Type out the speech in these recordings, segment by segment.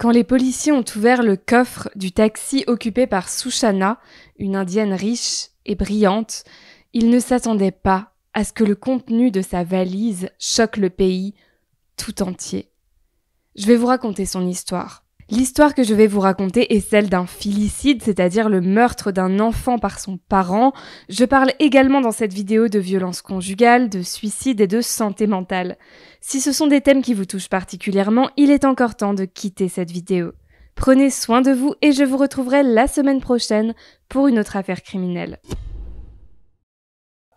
Quand les policiers ont ouvert le coffre du taxi occupé par Sushana, une indienne riche et brillante, ils ne s'attendaient pas à ce que le contenu de sa valise choque le pays tout entier. Je vais vous raconter son histoire. L'histoire que je vais vous raconter est celle d'un filicide, c'est-à-dire le meurtre d'un enfant par son parent. Je parle également dans cette vidéo de violence conjugales, de suicide et de santé mentale. Si ce sont des thèmes qui vous touchent particulièrement, il est encore temps de quitter cette vidéo. Prenez soin de vous et je vous retrouverai la semaine prochaine pour une autre affaire criminelle.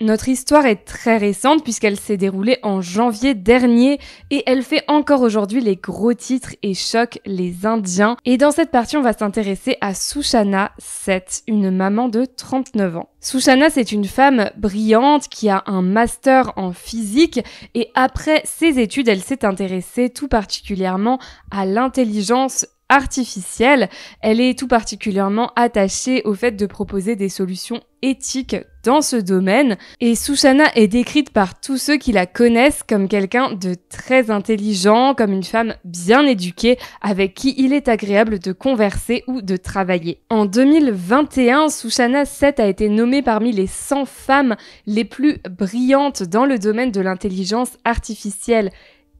Notre histoire est très récente puisqu'elle s'est déroulée en janvier dernier et elle fait encore aujourd'hui les gros titres et choque les Indiens. Et dans cette partie, on va s'intéresser à Sushana 7, une maman de 39 ans. Sushana, c'est une femme brillante qui a un master en physique et après ses études, elle s'est intéressée tout particulièrement à l'intelligence artificielle, elle est tout particulièrement attachée au fait de proposer des solutions éthiques dans ce domaine, et Sushana est décrite par tous ceux qui la connaissent comme quelqu'un de très intelligent, comme une femme bien éduquée, avec qui il est agréable de converser ou de travailler. En 2021, Sushana 7 a été nommée parmi les 100 femmes les plus brillantes dans le domaine de l'intelligence artificielle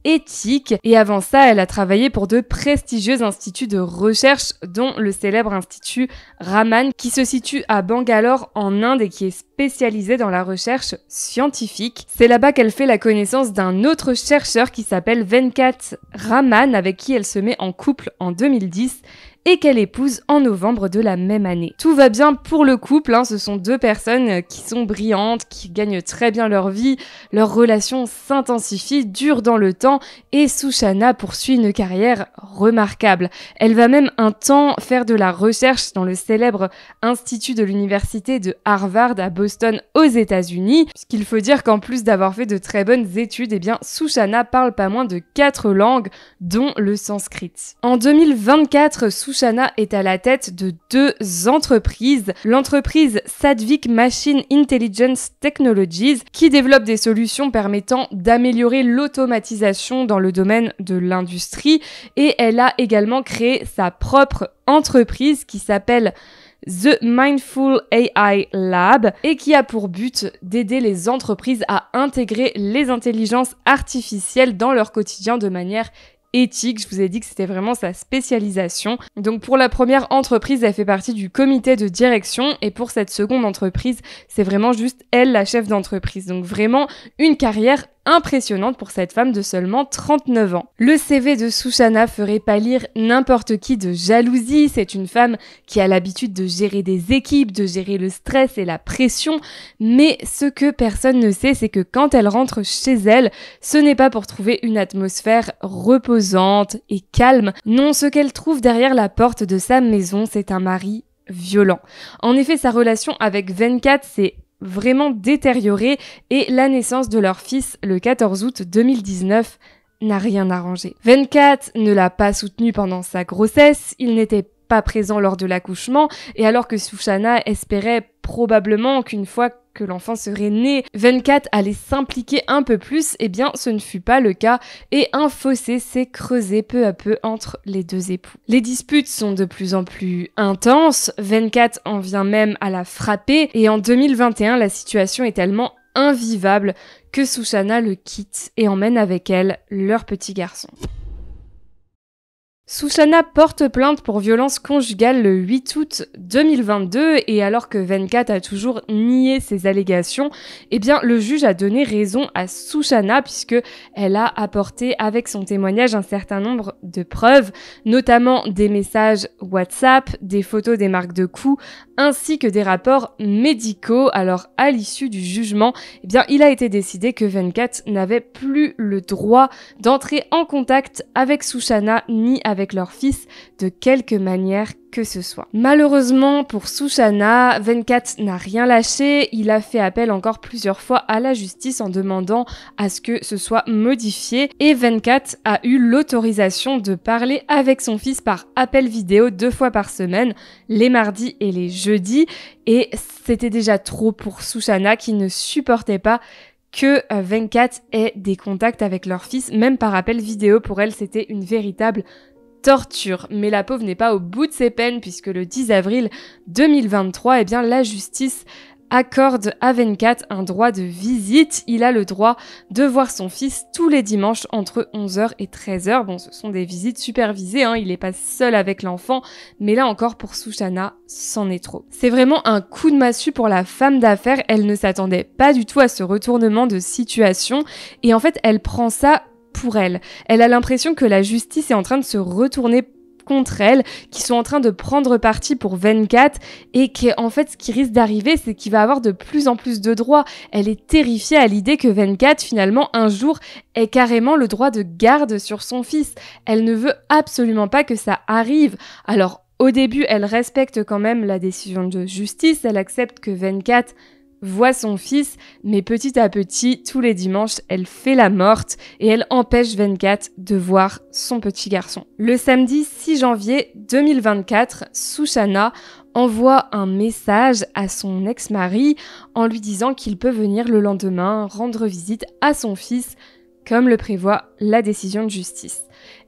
éthique. Et avant ça, elle a travaillé pour de prestigieux instituts de recherche, dont le célèbre institut Raman, qui se situe à Bangalore en Inde et qui est spécialisé dans la recherche scientifique. C'est là-bas qu'elle fait la connaissance d'un autre chercheur qui s'appelle Venkat Raman, avec qui elle se met en couple en 2010 et qu'elle épouse en novembre de la même année. Tout va bien pour le couple, hein, ce sont deux personnes qui sont brillantes, qui gagnent très bien leur vie, leur relation s'intensifie, dure dans le temps et Sushana poursuit une carrière remarquable. Elle va même un temps faire de la recherche dans le célèbre institut de l'université de Harvard à Boston aux États-Unis, ce qu'il faut dire qu'en plus d'avoir fait de très bonnes études, eh bien Sushana parle pas moins de quatre langues dont le sanskrit. En 2024, Shana est à la tête de deux entreprises. L'entreprise Sadvik Machine Intelligence Technologies qui développe des solutions permettant d'améliorer l'automatisation dans le domaine de l'industrie et elle a également créé sa propre entreprise qui s'appelle The Mindful AI Lab et qui a pour but d'aider les entreprises à intégrer les intelligences artificielles dans leur quotidien de manière éthique. Je vous ai dit que c'était vraiment sa spécialisation. Donc pour la première entreprise, elle fait partie du comité de direction et pour cette seconde entreprise, c'est vraiment juste elle la chef d'entreprise. Donc vraiment une carrière impressionnante pour cette femme de seulement 39 ans. Le CV de Sushana ferait pâlir n'importe qui de jalousie, c'est une femme qui a l'habitude de gérer des équipes, de gérer le stress et la pression, mais ce que personne ne sait, c'est que quand elle rentre chez elle, ce n'est pas pour trouver une atmosphère reposante et calme, non, ce qu'elle trouve derrière la porte de sa maison, c'est un mari violent. En effet, sa relation avec Venkat, c'est vraiment détériorée et la naissance de leur fils le 14 août 2019 n'a rien arrangé. Venkat ne l'a pas soutenu pendant sa grossesse, il n'était pas présent lors de l'accouchement et alors que Sushana espérait probablement qu'une fois que l'enfant serait né, 24 allait s'impliquer un peu plus, et eh bien ce ne fut pas le cas et un fossé s'est creusé peu à peu entre les deux époux. Les disputes sont de plus en plus intenses, 24 en vient même à la frapper et en 2021 la situation est tellement invivable que Sushana le quitte et emmène avec elle leur petit garçon. Sushana porte plainte pour violence conjugale le 8 août 2022 et alors que Venkat a toujours nié ses allégations, eh bien le juge a donné raison à Sushana puisque elle a apporté avec son témoignage un certain nombre de preuves, notamment des messages WhatsApp, des photos des marques de coups, ainsi que des rapports médicaux. Alors à l'issue du jugement, eh bien, il a été décidé que Venkat n'avait plus le droit d'entrer en contact avec Sushana ni avec leur fils de quelque manière que ce soit. Malheureusement pour Sushana, 24 n'a rien lâché, il a fait appel encore plusieurs fois à la justice en demandant à ce que ce soit modifié et 24 a eu l'autorisation de parler avec son fils par appel vidéo deux fois par semaine, les mardis et les jeudis et c'était déjà trop pour Sushana qui ne supportait pas que 24 euh, ait des contacts avec leur fils, même par appel vidéo pour elle, c'était une véritable torture. Mais la pauvre n'est pas au bout de ses peines puisque le 10 avril 2023, eh bien, la justice accorde à Venkat un droit de visite. Il a le droit de voir son fils tous les dimanches entre 11h et 13h. Bon, ce sont des visites supervisées, hein. il n'est pas seul avec l'enfant, mais là encore pour Sushana, c'en est trop. C'est vraiment un coup de massue pour la femme d'affaires, elle ne s'attendait pas du tout à ce retournement de situation, et en fait elle prend ça pour elle. Elle a l'impression que la justice est en train de se retourner contre elle, qu'ils sont en train de prendre parti pour 24 et qu'en fait ce qui risque d'arriver c'est qu'il va avoir de plus en plus de droits. Elle est terrifiée à l'idée que 24 finalement un jour ait carrément le droit de garde sur son fils. Elle ne veut absolument pas que ça arrive. Alors au début elle respecte quand même la décision de justice, elle accepte que 24 voit son fils, mais petit à petit, tous les dimanches, elle fait la morte et elle empêche Venkat de voir son petit garçon. Le samedi 6 janvier 2024, Sushana envoie un message à son ex-mari en lui disant qu'il peut venir le lendemain rendre visite à son fils, comme le prévoit la décision de justice.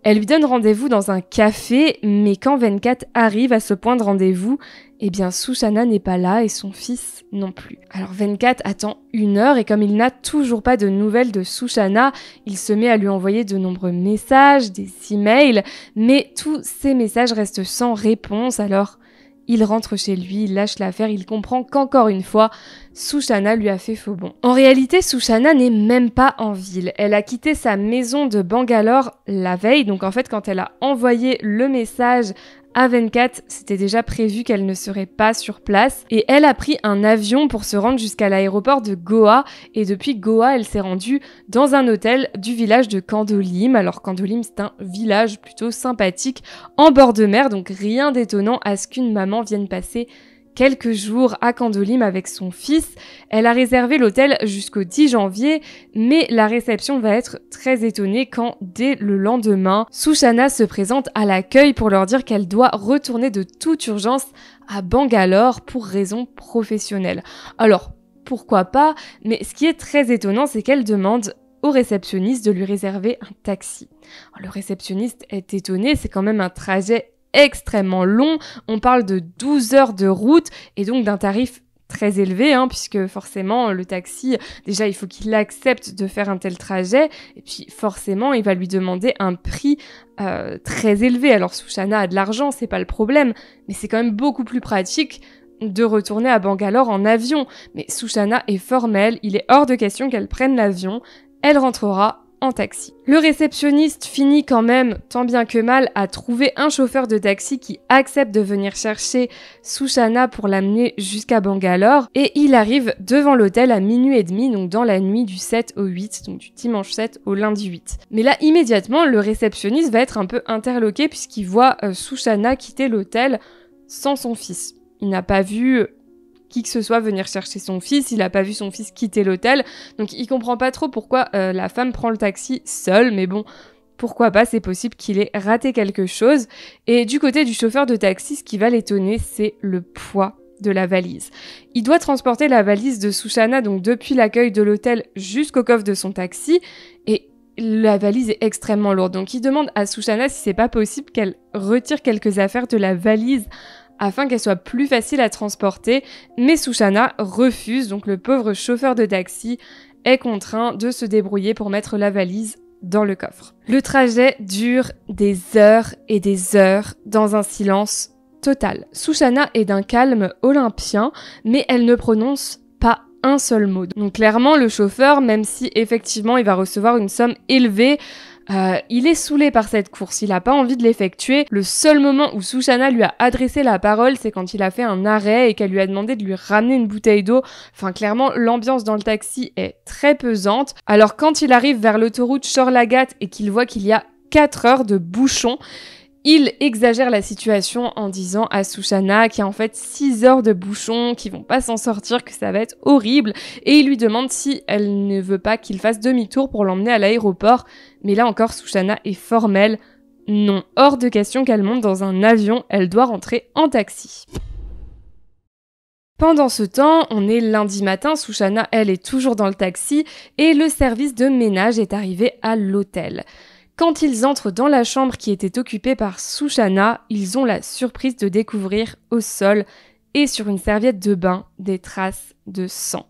Elle lui donne rendez-vous dans un café, mais quand 24 arrive à ce point de rendez-vous, eh bien Sushana n'est pas là et son fils non plus. Alors 24 attend une heure et comme il n'a toujours pas de nouvelles de Sushana, il se met à lui envoyer de nombreux messages, des emails, mais tous ces messages restent sans réponse alors il rentre chez lui, il lâche l'affaire, il comprend qu'encore une fois, Sushana lui a fait faux bon. En réalité, Sushana n'est même pas en ville. Elle a quitté sa maison de Bangalore la veille, donc en fait quand elle a envoyé le message a24, c'était déjà prévu qu'elle ne serait pas sur place et elle a pris un avion pour se rendre jusqu'à l'aéroport de Goa et depuis Goa, elle s'est rendue dans un hôtel du village de Candolim. Alors Candolim, c'est un village plutôt sympathique en bord de mer, donc rien d'étonnant à ce qu'une maman vienne passer quelques jours à Candolim avec son fils. Elle a réservé l'hôtel jusqu'au 10 janvier, mais la réception va être très étonnée quand, dès le lendemain, Sushana se présente à l'accueil pour leur dire qu'elle doit retourner de toute urgence à Bangalore pour raison professionnelle. Alors, pourquoi pas, mais ce qui est très étonnant, c'est qu'elle demande au réceptionniste de lui réserver un taxi. le réceptionniste est étonné, c'est quand même un trajet extrêmement long. On parle de 12 heures de route et donc d'un tarif très élevé, hein, puisque forcément le taxi, déjà il faut qu'il accepte de faire un tel trajet, et puis forcément il va lui demander un prix euh, très élevé. Alors Sushana a de l'argent, c'est pas le problème, mais c'est quand même beaucoup plus pratique de retourner à Bangalore en avion. Mais Sushana est formelle, il est hors de question qu'elle prenne l'avion, elle rentrera taxi. Le réceptionniste finit quand même, tant bien que mal, à trouver un chauffeur de taxi qui accepte de venir chercher Sushana pour l'amener jusqu'à Bangalore et il arrive devant l'hôtel à minuit et demi, donc dans la nuit du 7 au 8, donc du dimanche 7 au lundi 8. Mais là, immédiatement, le réceptionniste va être un peu interloqué puisqu'il voit euh, Sushana quitter l'hôtel sans son fils. Il n'a pas vu qui que ce soit venir chercher son fils, il n'a pas vu son fils quitter l'hôtel, donc il comprend pas trop pourquoi euh, la femme prend le taxi seule, mais bon, pourquoi pas, c'est possible qu'il ait raté quelque chose. Et du côté du chauffeur de taxi, ce qui va l'étonner, c'est le poids de la valise. Il doit transporter la valise de Sushana, donc depuis l'accueil de l'hôtel jusqu'au coffre de son taxi, et la valise est extrêmement lourde. Donc il demande à Sushana si c'est pas possible qu'elle retire quelques affaires de la valise afin qu'elle soit plus facile à transporter, mais Sushana refuse, donc le pauvre chauffeur de taxi est contraint de se débrouiller pour mettre la valise dans le coffre. Le trajet dure des heures et des heures dans un silence total. Sushana est d'un calme olympien, mais elle ne prononce pas un seul mot. Donc clairement, le chauffeur, même si effectivement il va recevoir une somme élevée, euh, il est saoulé par cette course, il n'a pas envie de l'effectuer. Le seul moment où Sushana lui a adressé la parole, c'est quand il a fait un arrêt et qu'elle lui a demandé de lui ramener une bouteille d'eau. Enfin, clairement, l'ambiance dans le taxi est très pesante. Alors quand il arrive vers l'autoroute Chorlagat et qu'il voit qu'il y a 4 heures de bouchon, il exagère la situation en disant à Sushana qu'il y a en fait 6 heures de bouchons, qu'ils vont pas s'en sortir, que ça va être horrible, et il lui demande si elle ne veut pas qu'il fasse demi-tour pour l'emmener à l'aéroport, mais là encore Sushana est formelle, non, hors de question qu'elle monte dans un avion, elle doit rentrer en taxi. Pendant ce temps, on est lundi matin, Sushana, elle, est toujours dans le taxi, et le service de ménage est arrivé à l'hôtel. Quand ils entrent dans la chambre qui était occupée par Sushana, ils ont la surprise de découvrir au sol et sur une serviette de bain des traces de sang.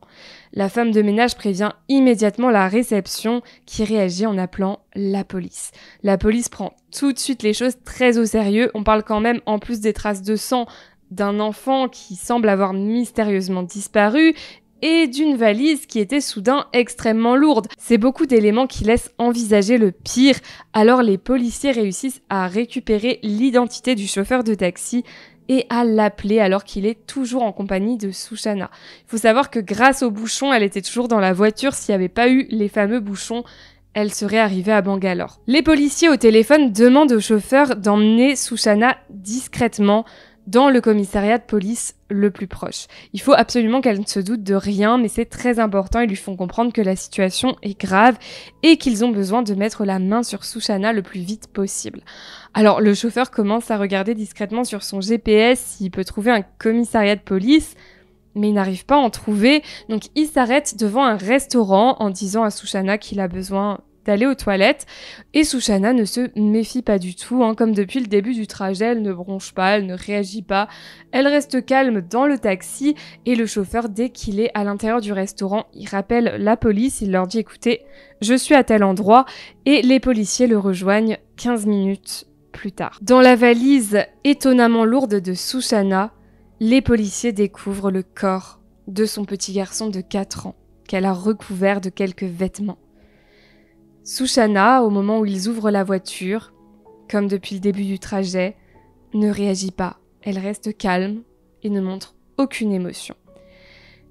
La femme de ménage prévient immédiatement la réception qui réagit en appelant la police. La police prend tout de suite les choses très au sérieux. On parle quand même en plus des traces de sang d'un enfant qui semble avoir mystérieusement disparu et d'une valise qui était soudain extrêmement lourde. C'est beaucoup d'éléments qui laissent envisager le pire, alors les policiers réussissent à récupérer l'identité du chauffeur de taxi et à l'appeler alors qu'il est toujours en compagnie de Sushana. Il faut savoir que grâce au bouchon, elle était toujours dans la voiture s'il n'y avait pas eu les fameux bouchons elle serait arrivée à Bangalore. Les policiers au téléphone demandent au chauffeur d'emmener Sushana discrètement dans le commissariat de police le plus proche. Il faut absolument qu'elle ne se doute de rien, mais c'est très important. Ils lui font comprendre que la situation est grave et qu'ils ont besoin de mettre la main sur Sushana le plus vite possible. Alors le chauffeur commence à regarder discrètement sur son GPS s'il peut trouver un commissariat de police, mais il n'arrive pas à en trouver, donc il s'arrête devant un restaurant en disant à Sushana qu'il a besoin d'aller aux toilettes. Et Sushana ne se méfie pas du tout, hein. comme depuis le début du trajet, elle ne bronche pas, elle ne réagit pas, elle reste calme dans le taxi et le chauffeur, dès qu'il est à l'intérieur du restaurant, il rappelle la police, il leur dit écoutez, je suis à tel endroit et les policiers le rejoignent 15 minutes plus tard. Dans la valise étonnamment lourde de Sushana, les policiers découvrent le corps de son petit garçon de 4 ans qu'elle a recouvert de quelques vêtements. Sushana, au moment où ils ouvrent la voiture, comme depuis le début du trajet, ne réagit pas. Elle reste calme et ne montre aucune émotion.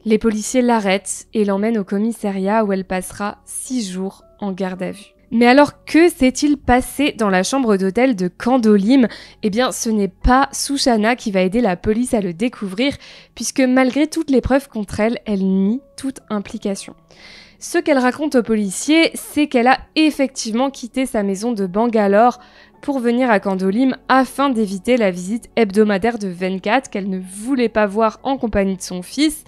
Les policiers l'arrêtent et l'emmènent au commissariat où elle passera six jours en garde à vue. Mais alors que s'est-il passé dans la chambre d'hôtel de Candolim Eh bien ce n'est pas Sushana qui va aider la police à le découvrir, puisque malgré toutes les preuves contre elle, elle nie toute implication. Ce qu'elle raconte au policier, c'est qu'elle a effectivement quitté sa maison de Bangalore pour venir à Candolim afin d'éviter la visite hebdomadaire de Venkat qu'elle ne voulait pas voir en compagnie de son fils,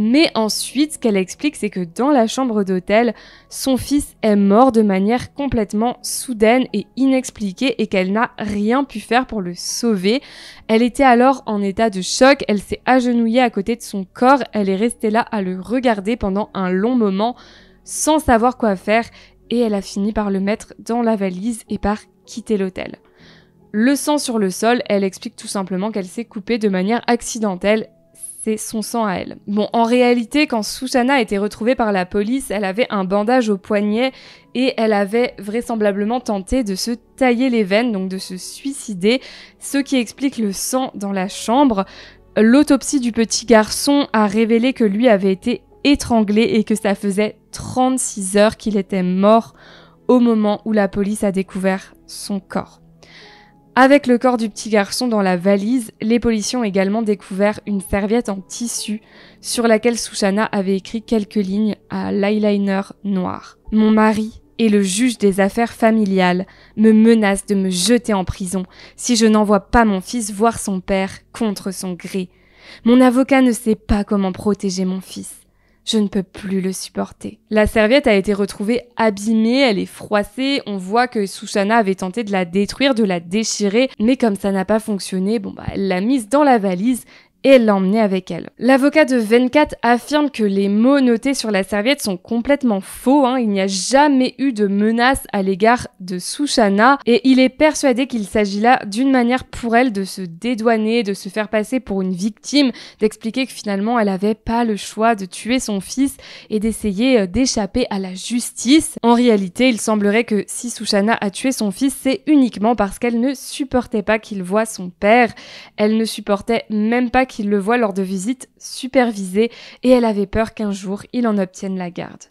mais ensuite, ce qu'elle explique, c'est que dans la chambre d'hôtel, son fils est mort de manière complètement soudaine et inexpliquée et qu'elle n'a rien pu faire pour le sauver. Elle était alors en état de choc, elle s'est agenouillée à côté de son corps, elle est restée là à le regarder pendant un long moment sans savoir quoi faire et elle a fini par le mettre dans la valise et par quitter l'hôtel. Le sang sur le sol, elle explique tout simplement qu'elle s'est coupée de manière accidentelle c'est son sang à elle. Bon, en réalité, quand Sushana a été retrouvée par la police, elle avait un bandage au poignet et elle avait vraisemblablement tenté de se tailler les veines, donc de se suicider, ce qui explique le sang dans la chambre. L'autopsie du petit garçon a révélé que lui avait été étranglé et que ça faisait 36 heures qu'il était mort au moment où la police a découvert son corps. Avec le corps du petit garçon dans la valise, les policiers ont également découvert une serviette en tissu sur laquelle Sushana avait écrit quelques lignes à l'eyeliner noir. Mon mari et le juge des affaires familiales me menacent de me jeter en prison si je n'envoie pas mon fils voir son père contre son gré. Mon avocat ne sait pas comment protéger mon fils. Je ne peux plus le supporter. La serviette a été retrouvée abîmée, elle est froissée, on voit que Sushana avait tenté de la détruire, de la déchirer, mais comme ça n'a pas fonctionné, bon bah elle l'a mise dans la valise et l'emmener avec elle. L'avocat de Venkat affirme que les mots notés sur la serviette sont complètement faux, hein. il n'y a jamais eu de menace à l'égard de Sushana et il est persuadé qu'il s'agit là d'une manière pour elle de se dédouaner, de se faire passer pour une victime, d'expliquer que finalement elle n'avait pas le choix de tuer son fils et d'essayer euh, d'échapper à la justice. En réalité, il semblerait que si Sushana a tué son fils, c'est uniquement parce qu'elle ne supportait pas qu'il voit son père, elle ne supportait même pas qu'il le voit lors de visites supervisées et elle avait peur qu'un jour il en obtienne la garde.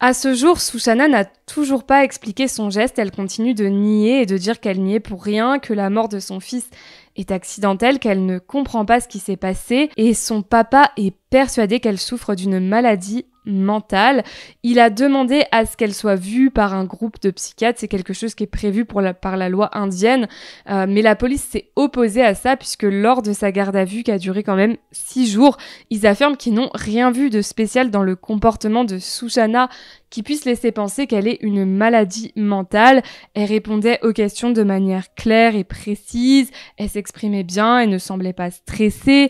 À ce jour, Sushana n'a toujours pas expliqué son geste, elle continue de nier et de dire qu'elle n'y est pour rien, que la mort de son fils est accidentelle, qu'elle ne comprend pas ce qui s'est passé, et son papa est persuadé qu'elle souffre d'une maladie mentale. Il a demandé à ce qu'elle soit vue par un groupe de psychiatres. C'est quelque chose qui est prévu par la loi indienne. Euh, mais la police s'est opposée à ça puisque lors de sa garde à vue qui a duré quand même six jours, ils affirment qu'ils n'ont rien vu de spécial dans le comportement de Sushana qui puisse laisser penser qu'elle est une maladie mentale. Elle répondait aux questions de manière claire et précise. Elle s'exprimait bien et ne semblait pas stressée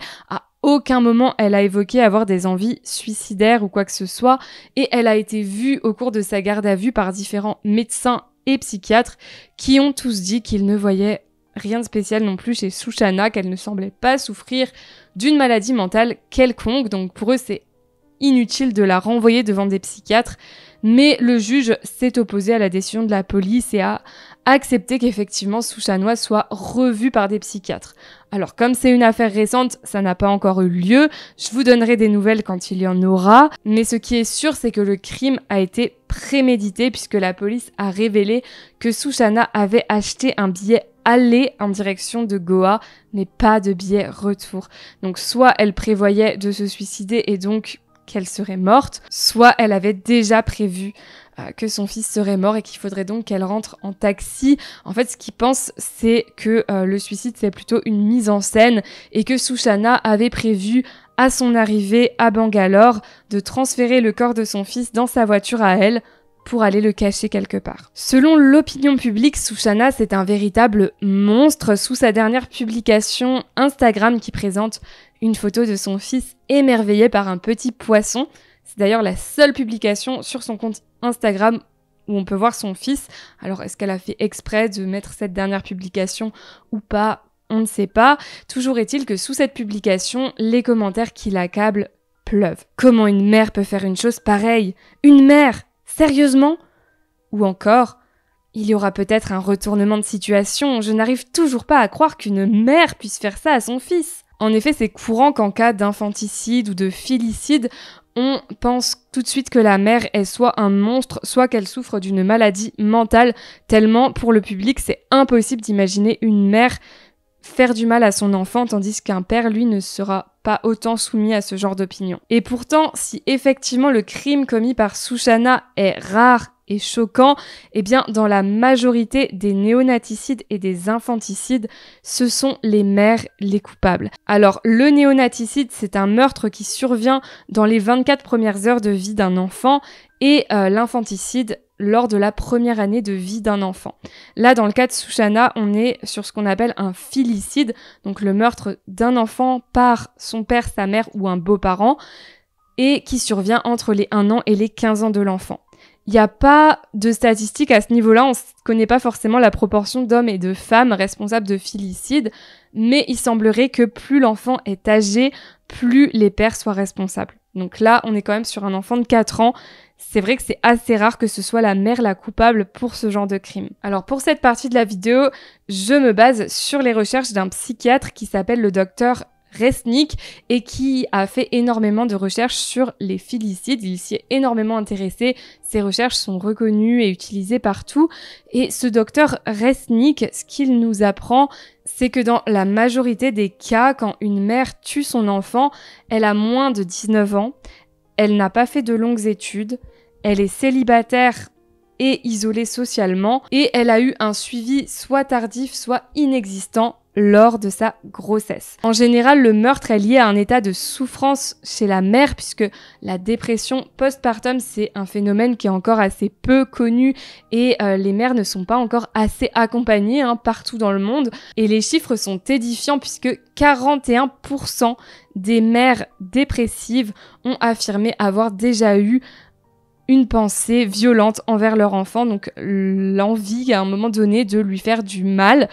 aucun moment elle a évoqué avoir des envies suicidaires ou quoi que ce soit, et elle a été vue au cours de sa garde à vue par différents médecins et psychiatres qui ont tous dit qu'ils ne voyaient rien de spécial non plus chez Sushana, qu'elle ne semblait pas souffrir d'une maladie mentale quelconque, donc pour eux c'est inutile de la renvoyer devant des psychiatres, mais le juge s'est opposé à la décision de la police et a accepter qu'effectivement Souchanois soit revue par des psychiatres. Alors comme c'est une affaire récente, ça n'a pas encore eu lieu, je vous donnerai des nouvelles quand il y en aura, mais ce qui est sûr c'est que le crime a été prémédité puisque la police a révélé que Sushana avait acheté un billet aller en direction de Goa, mais pas de billet retour. Donc soit elle prévoyait de se suicider et donc qu'elle serait morte, soit elle avait déjà prévu euh, que son fils serait mort et qu'il faudrait donc qu'elle rentre en taxi. En fait, ce qu'il pense, c'est que euh, le suicide, c'est plutôt une mise en scène et que Sushana avait prévu à son arrivée à Bangalore de transférer le corps de son fils dans sa voiture à elle pour aller le cacher quelque part. Selon l'opinion publique, Sushana, c'est un véritable monstre. Sous sa dernière publication Instagram qui présente une photo de son fils émerveillé par un petit poisson, c'est d'ailleurs la seule publication sur son compte Instagram où on peut voir son fils. Alors est-ce qu'elle a fait exprès de mettre cette dernière publication ou pas On ne sait pas. Toujours est-il que sous cette publication, les commentaires qui l'accablent pleuvent. Comment une mère peut faire une chose pareille Une mère Sérieusement Ou encore, il y aura peut-être un retournement de situation, je n'arrive toujours pas à croire qu'une mère puisse faire ça à son fils. En effet, c'est courant qu'en cas d'infanticide ou de filicide, on pense tout de suite que la mère est soit un monstre, soit qu'elle souffre d'une maladie mentale, tellement pour le public c'est impossible d'imaginer une mère faire du mal à son enfant, tandis qu'un père, lui, ne sera pas autant soumis à ce genre d'opinion. Et pourtant, si effectivement le crime commis par Sushana est rare et choquant, eh bien dans la majorité des néonaticides et des infanticides, ce sont les mères les coupables. Alors le néonaticide, c'est un meurtre qui survient dans les 24 premières heures de vie d'un enfant et euh, l'infanticide lors de la première année de vie d'un enfant. Là, dans le cas de Sushana, on est sur ce qu'on appelle un filicide, donc le meurtre d'un enfant par son père, sa mère ou un beau-parent, et qui survient entre les 1 an et les 15 ans de l'enfant il n'y a pas de statistiques à ce niveau-là. On ne connaît pas forcément la proportion d'hommes et de femmes responsables de filicides, mais il semblerait que plus l'enfant est âgé, plus les pères soient responsables. Donc là, on est quand même sur un enfant de 4 ans. C'est vrai que c'est assez rare que ce soit la mère la coupable pour ce genre de crime. Alors pour cette partie de la vidéo, je me base sur les recherches d'un psychiatre qui s'appelle le docteur Resnick et qui a fait énormément de recherches sur les filicides. Il s'y est énormément intéressé. Ses recherches sont reconnues et utilisées partout. Et ce docteur Resnick, ce qu'il nous apprend, c'est que dans la majorité des cas, quand une mère tue son enfant, elle a moins de 19 ans, elle n'a pas fait de longues études, elle est célibataire et isolée socialement, et elle a eu un suivi soit tardif, soit inexistant lors de sa grossesse. En général, le meurtre est lié à un état de souffrance chez la mère puisque la dépression postpartum, c'est un phénomène qui est encore assez peu connu et euh, les mères ne sont pas encore assez accompagnées hein, partout dans le monde. Et les chiffres sont édifiants puisque 41% des mères dépressives ont affirmé avoir déjà eu une pensée violente envers leur enfant, donc l'envie à un moment donné de lui faire du mal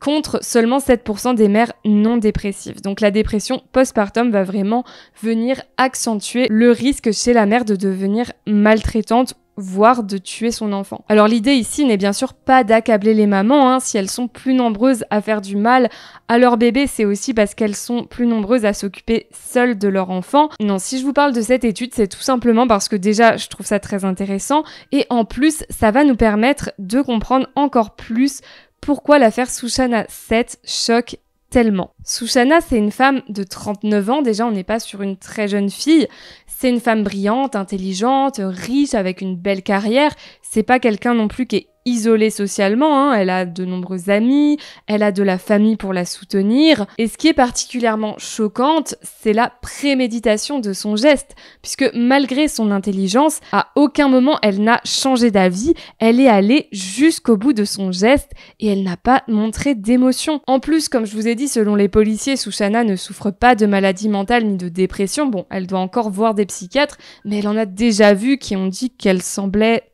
contre seulement 7% des mères non dépressives. Donc la dépression postpartum va vraiment venir accentuer le risque chez la mère de devenir maltraitante voire de tuer son enfant. Alors l'idée ici n'est bien sûr pas d'accabler les mamans, hein. si elles sont plus nombreuses à faire du mal à leur bébé, c'est aussi parce qu'elles sont plus nombreuses à s'occuper seules de leur enfant. Non, si je vous parle de cette étude, c'est tout simplement parce que déjà je trouve ça très intéressant et en plus ça va nous permettre de comprendre encore plus pourquoi l'affaire Sushana 7 choque tellement. Sushana, c'est une femme de 39 ans, déjà on n'est pas sur une très jeune fille, c'est une femme brillante, intelligente, riche, avec une belle carrière, c'est pas quelqu'un non plus qui est isolée socialement, hein. elle a de nombreux amis, elle a de la famille pour la soutenir, et ce qui est particulièrement choquante, c'est la préméditation de son geste, puisque malgré son intelligence, à aucun moment elle n'a changé d'avis, elle est allée jusqu'au bout de son geste et elle n'a pas montré d'émotion. En plus, comme je vous ai dit, selon les policiers, Sushana ne souffre pas de maladie mentale ni de dépression, bon, elle doit encore voir des psychiatres, mais elle en a déjà vu qui ont dit qu'elle semblait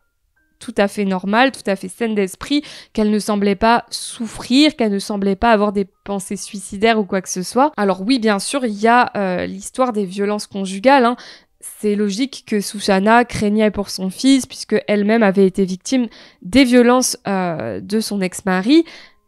tout à fait normale, tout à fait saine d'esprit, qu'elle ne semblait pas souffrir, qu'elle ne semblait pas avoir des pensées suicidaires ou quoi que ce soit. Alors oui, bien sûr, il y a euh, l'histoire des violences conjugales. Hein. C'est logique que Sushana craignait pour son fils, puisque elle-même avait été victime des violences euh, de son ex-mari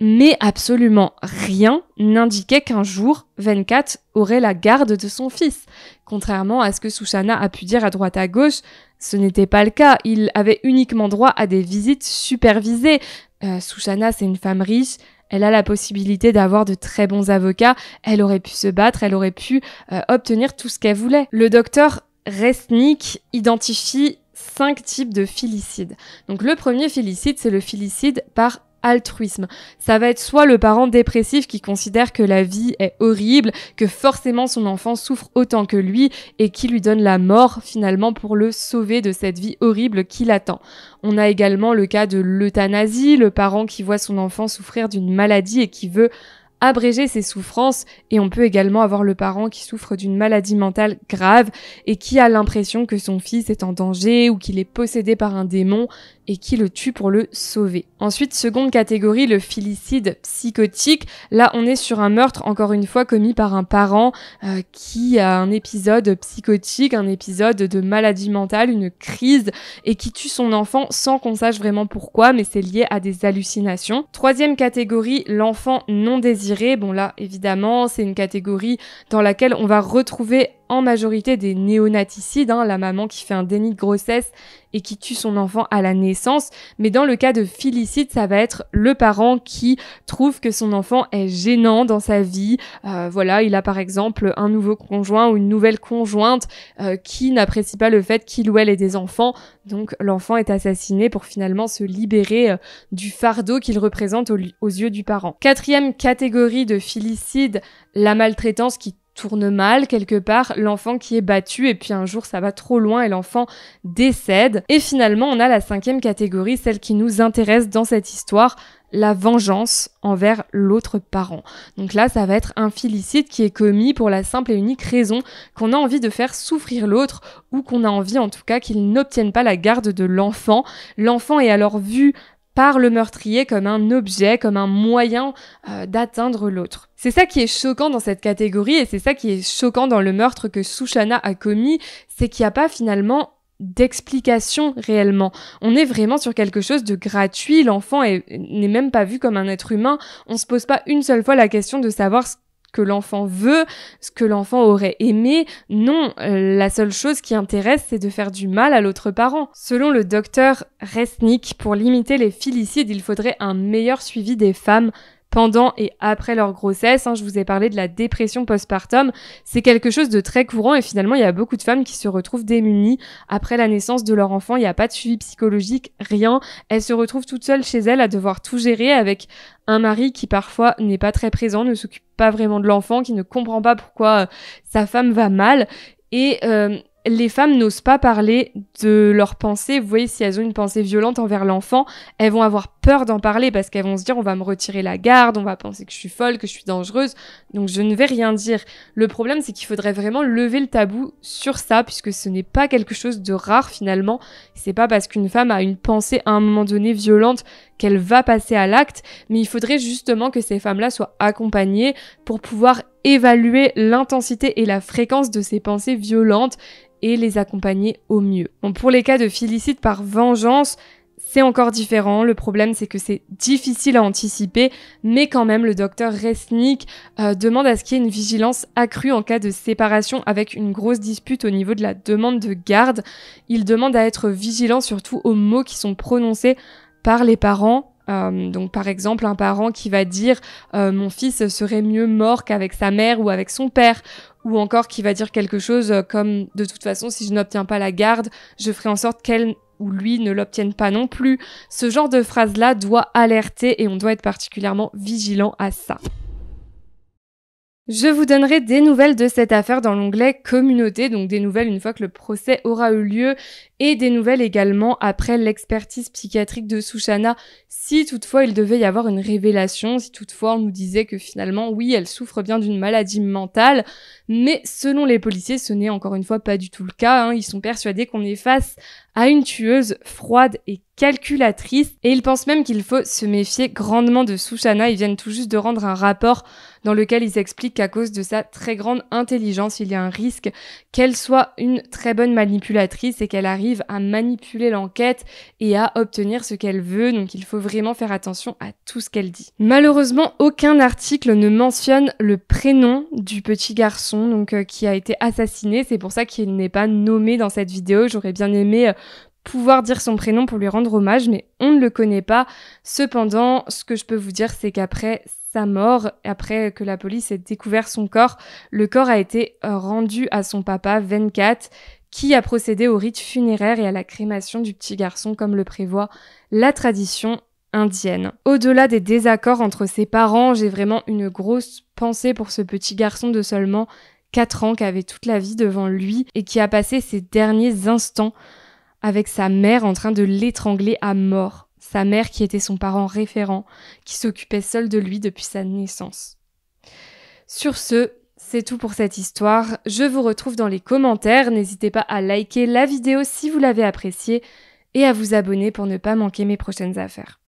mais absolument rien n'indiquait qu'un jour, Venkat aurait la garde de son fils. Contrairement à ce que Sushana a pu dire à droite à gauche, ce n'était pas le cas. Il avait uniquement droit à des visites supervisées. Euh, Sushana, c'est une femme riche, elle a la possibilité d'avoir de très bons avocats, elle aurait pu se battre, elle aurait pu euh, obtenir tout ce qu'elle voulait. Le docteur Resnick identifie cinq types de filicides. Donc le premier filicide, c'est le filicide par altruisme. Ça va être soit le parent dépressif qui considère que la vie est horrible, que forcément son enfant souffre autant que lui et qui lui donne la mort finalement pour le sauver de cette vie horrible qui l'attend. On a également le cas de l'euthanasie, le parent qui voit son enfant souffrir d'une maladie et qui veut abréger ses souffrances et on peut également avoir le parent qui souffre d'une maladie mentale grave et qui a l'impression que son fils est en danger ou qu'il est possédé par un démon et qui le tue pour le sauver. Ensuite, seconde catégorie, le filicide psychotique. Là, on est sur un meurtre, encore une fois, commis par un parent euh, qui a un épisode psychotique, un épisode de maladie mentale, une crise, et qui tue son enfant sans qu'on sache vraiment pourquoi, mais c'est lié à des hallucinations. Troisième catégorie, l'enfant non désiré. Bon là, évidemment, c'est une catégorie dans laquelle on va retrouver en majorité des néonaticides, hein, la maman qui fait un déni de grossesse et qui tue son enfant à la naissance, mais dans le cas de filicide, ça va être le parent qui trouve que son enfant est gênant dans sa vie. Euh, voilà, il a par exemple un nouveau conjoint ou une nouvelle conjointe euh, qui n'apprécie pas le fait qu'il ou elle ait des enfants, donc l'enfant est assassiné pour finalement se libérer euh, du fardeau qu'il représente aux yeux du parent. Quatrième catégorie de filicide, la maltraitance qui tourne mal quelque part, l'enfant qui est battu et puis un jour ça va trop loin et l'enfant décède. Et finalement on a la cinquième catégorie, celle qui nous intéresse dans cette histoire, la vengeance envers l'autre parent. Donc là, ça va être un félicite qui est commis pour la simple et unique raison qu'on a envie de faire souffrir l'autre ou qu'on a envie en tout cas qu'il n'obtienne pas la garde de l'enfant. L'enfant est alors vu par le meurtrier comme un objet, comme un moyen euh, d'atteindre l'autre. C'est ça qui est choquant dans cette catégorie et c'est ça qui est choquant dans le meurtre que Sushana a commis, c'est qu'il n'y a pas finalement d'explication réellement. On est vraiment sur quelque chose de gratuit, l'enfant n'est même pas vu comme un être humain, on se pose pas une seule fois la question de savoir ce que l'enfant veut, ce que l'enfant aurait aimé. Non, euh, la seule chose qui intéresse, c'est de faire du mal à l'autre parent. Selon le docteur Resnick, pour limiter les filicides, il faudrait un meilleur suivi des femmes pendant et après leur grossesse. Hein, je vous ai parlé de la dépression postpartum. C'est quelque chose de très courant et finalement, il y a beaucoup de femmes qui se retrouvent démunies après la naissance de leur enfant. Il n'y a pas de suivi psychologique, rien. Elles se retrouvent toutes seules chez elles à devoir tout gérer avec un mari qui parfois n'est pas très présent, ne s'occupe pas vraiment de l'enfant, qui ne comprend pas pourquoi euh, sa femme va mal. Et euh, les femmes n'osent pas parler de leurs pensées. Vous voyez, si elles ont une pensée violente envers l'enfant, elles vont avoir peur d'en parler parce qu'elles vont se dire on va me retirer la garde, on va penser que je suis folle, que je suis dangereuse, donc je ne vais rien dire. Le problème, c'est qu'il faudrait vraiment lever le tabou sur ça puisque ce n'est pas quelque chose de rare finalement. C'est pas parce qu'une femme a une pensée à un moment donné violente qu'elle va passer à l'acte, mais il faudrait justement que ces femmes-là soient accompagnées pour pouvoir évaluer l'intensité et la fréquence de ces pensées violentes et les accompagner au mieux. pour les cas de félicite par vengeance, c'est encore différent. Le problème, c'est que c'est difficile à anticiper, mais quand même, le docteur Resnick euh, demande à ce qu'il y ait une vigilance accrue en cas de séparation avec une grosse dispute au niveau de la demande de garde. Il demande à être vigilant surtout aux mots qui sont prononcés par les parents euh, donc par exemple un parent qui va dire euh, mon fils serait mieux mort qu'avec sa mère ou avec son père ou encore qui va dire quelque chose euh, comme de toute façon si je n'obtiens pas la garde je ferai en sorte qu'elle ou lui ne l'obtienne pas non plus. Ce genre de phrase là doit alerter et on doit être particulièrement vigilant à ça. Je vous donnerai des nouvelles de cette affaire dans l'onglet communauté, donc des nouvelles une fois que le procès aura eu lieu et des nouvelles également après l'expertise psychiatrique de Sushana, si toutefois il devait y avoir une révélation, si toutefois on nous disait que finalement oui elle souffre bien d'une maladie mentale, mais selon les policiers ce n'est encore une fois pas du tout le cas, hein. ils sont persuadés qu'on est face à une tueuse froide et calculatrice. Et il pense même qu'il faut se méfier grandement de Sushana. Ils viennent tout juste de rendre un rapport dans lequel ils expliquent qu'à cause de sa très grande intelligence, il y a un risque qu'elle soit une très bonne manipulatrice et qu'elle arrive à manipuler l'enquête et à obtenir ce qu'elle veut. Donc il faut vraiment faire attention à tout ce qu'elle dit. Malheureusement, aucun article ne mentionne le prénom du petit garçon donc, euh, qui a été assassiné. C'est pour ça qu'il n'est pas nommé dans cette vidéo. J'aurais bien aimé euh, pouvoir dire son prénom pour lui rendre hommage, mais on ne le connaît pas. Cependant, ce que je peux vous dire, c'est qu'après sa mort, après que la police ait découvert son corps, le corps a été euh, rendu à son papa, Venkat, qui a procédé au rite funéraire et à la crémation du petit garçon comme le prévoit la tradition indienne. Au-delà des désaccords entre ses parents, j'ai vraiment une grosse pensée pour ce petit garçon de seulement 4 ans qui avait toute la vie devant lui et qui a passé ses derniers instants avec sa mère en train de l'étrangler à mort, sa mère qui était son parent référent, qui s'occupait seule de lui depuis sa naissance. Sur ce, c'est tout pour cette histoire. Je vous retrouve dans les commentaires. N'hésitez pas à liker la vidéo si vous l'avez appréciée et à vous abonner pour ne pas manquer mes prochaines affaires.